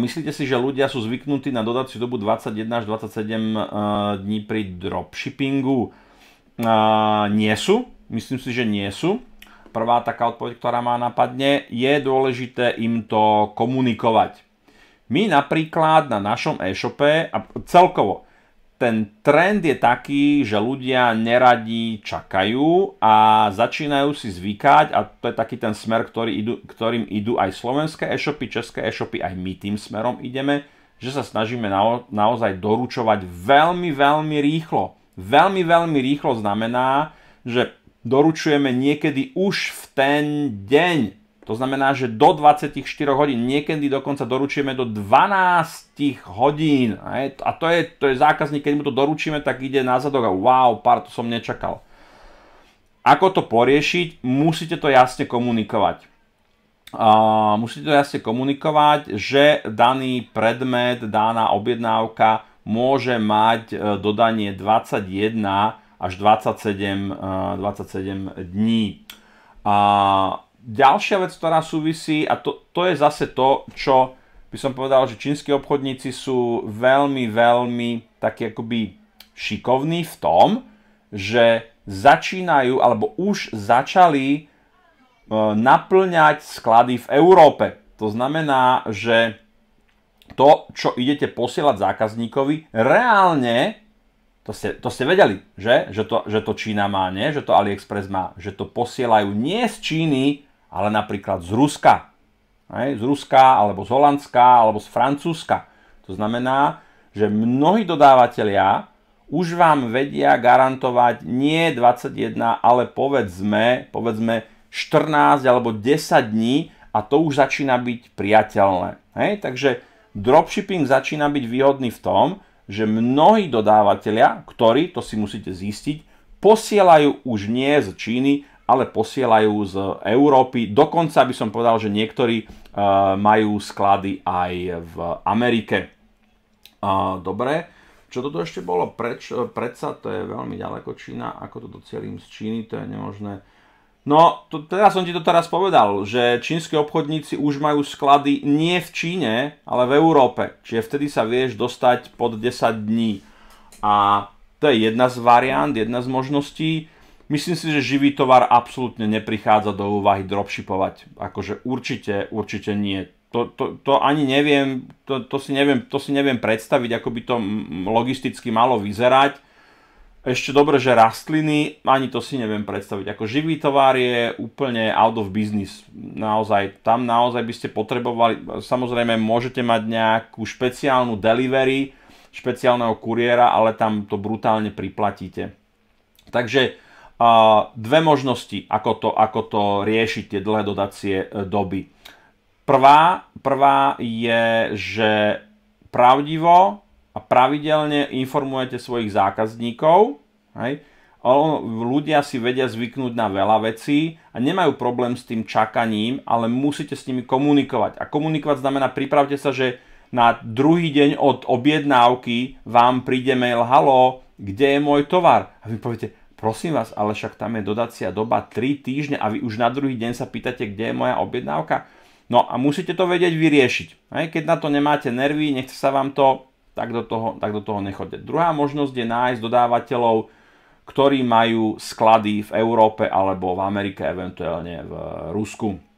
myslíte si, že ľudia sú zvyknutí na dodaciu dobu 21 až 27 uh, eh, dní pri dropshippingu? Uh, nie sú. Myslím si, že nie sú. Prvá taká odpoveď, ktorá má napadne, je dôležité im to komunikovať. My napríklad na našom e-shope a celkovo ten trend je taký, že ľudia neradi čakajú a začínajú si zvykať a to je taký ten smer, ktorý idú, ktorým idú aj slovenské e-shopy, české e-shopy, aj my tým smerom ideme, že sa snažíme nao, naozaj doručovať veľmi, veľmi rýchlo. Veľmi, veľmi rýchlo znamená, že doručujeme niekedy už v ten deň to znamená, že do 24 hodín, niekedy dokonca doručíme do 12 hodín. A to je, to je zákazník, keď mu to doručíme, tak ide na zadok a wow, pár, to som nečakal. Ako to poriešiť? Musíte to jasne komunikovať. Uh, musíte to jasne komunikovať, že daný predmet, daná objednávka môže mať e, dodanie 21 až 27, uh, 27 dní. Uh, ďalšia vec, ktorá súvisí, a to, to je zase to, čo by som povedal, že čínsky obchodníci sú veľmi, veľmi takí akoby šikovní v tom, že začínajú, alebo už začali e, naplňať sklady v Európe. To znamená, že to, čo idete posielať zákazníkovi, reálne, to ste, to ste vedeli, že? Že to, že to Čína má, nie? Že to AliExpress má. Že to posielajú nie z Číny, ale napríklad z Ruska. Hej, z Ruska, alebo z Holandska, alebo z Francúzska. To znamená, že mnohí dodávateľia už vám vedia garantovať nie 21, ale povedzme, povedzme 14 alebo 10 dní a to už začína byť priateľné. Hej? Takže dropshipping začína byť výhodný v tom, že mnohí dodávateľia, ktorí, to si musíte zistiť, posielajú už nie z Číny, ale posielajú z Európy. Dokonca by som povedal, že niektorí eh, majú sklady aj v Amerike. Eh, dobre, čo toto ešte bolo? Preč, eh, predsa to je veľmi ďaleko Čína. Ako to docielím z Číny, to je nemožné. No, to, teraz som ti to teraz povedal, že čínsky obchodníci už majú sklady nie v Číne, ale v Európe. Čiže vtedy sa vieš dostať pod 10 dní. A to je jedna z variant, jedna z možností. Myslím si, že živý tovar absolútne neprichádza do úvahy dropshipovať. Akože určite, určite nie. To, to, to ani neviem to, to si neviem, to si neviem predstaviť, ako by to logisticky malo vyzerať. Ešte dobre, že rastliny, ani to si neviem predstaviť. Ako živý tovar je úplne out of business. Naozaj, tam naozaj by ste potrebovali, samozrejme môžete mať nejakú špeciálnu delivery, špeciálneho kuriéra, ale tam to brutálne priplatíte. Takže dve možnosti, ako to, ako to riešiť tie dlhé dodacie e, doby. Prvá, prvá je, že pravdivo a pravidelne informujete svojich zákazníkov. Hej? Ľudia si vedia zvyknúť na veľa vecí a nemajú problém s tým čakaním, ale musíte s nimi komunikovať. A komunikovať znamená, pripravte sa, že na druhý deň od objednávky vám príde mail, halo, kde je môj tovar? A vy poviete, Prosím vás, ale však tam je dodacia doba 3 týždne a vy už na druhý deň sa pýtate, kde je moja objednávka. No a musíte to vedieť vyriešiť. Keď na to nemáte nervy, nechce sa vám to, tak do toho, tak do toho nechoďte. Druhá možnosť je nájsť dodávateľov, ktorí majú sklady v Európe alebo v Amerike, eventuálne v Rusku.